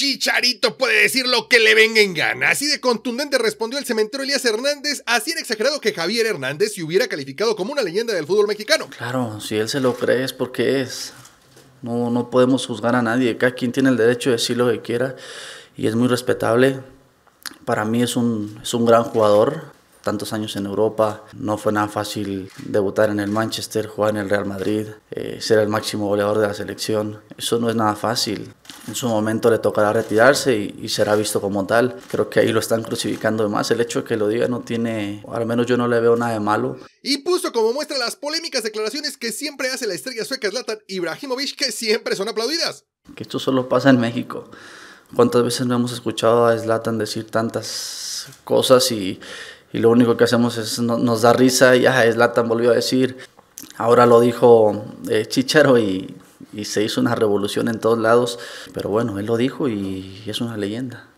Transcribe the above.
Chicharito puede decir lo que le venga en gana. Así de contundente respondió el cementero Elías Hernández. Así era exagerado que Javier Hernández se hubiera calificado como una leyenda del fútbol mexicano. Claro, si él se lo cree es porque es. No, no podemos juzgar a nadie. Cada quien tiene el derecho de decir lo que quiera y es muy respetable. Para mí es un, gran jugador tantos años en Europa. No fue nada fácil debutar en el Manchester, jugar en el Real Madrid, eh, ser el máximo goleador de la selección. Eso no es nada fácil en su momento le tocará retirarse y, será visto como tal. Creo que ahí lo están crucificando más. El hecho de que lo diga no tiene, al menos yo no le veo nada de malo. Y puso como muestra las polémicas declaraciones que siempre hace la estrella sueca Zlatan Ibrahimovic, que siempre son aplaudidas. Que esto solo pasa en México. ¿Cuántas veces no hemos escuchado a Zlatan decir tantas cosas y, lo único que hacemos es nos da risa y Zlatan volvió a decir, ahora lo dijo eh, Chichero y y se hizo una revolución en todos lados. Pero bueno, él lo dijo y es una leyenda.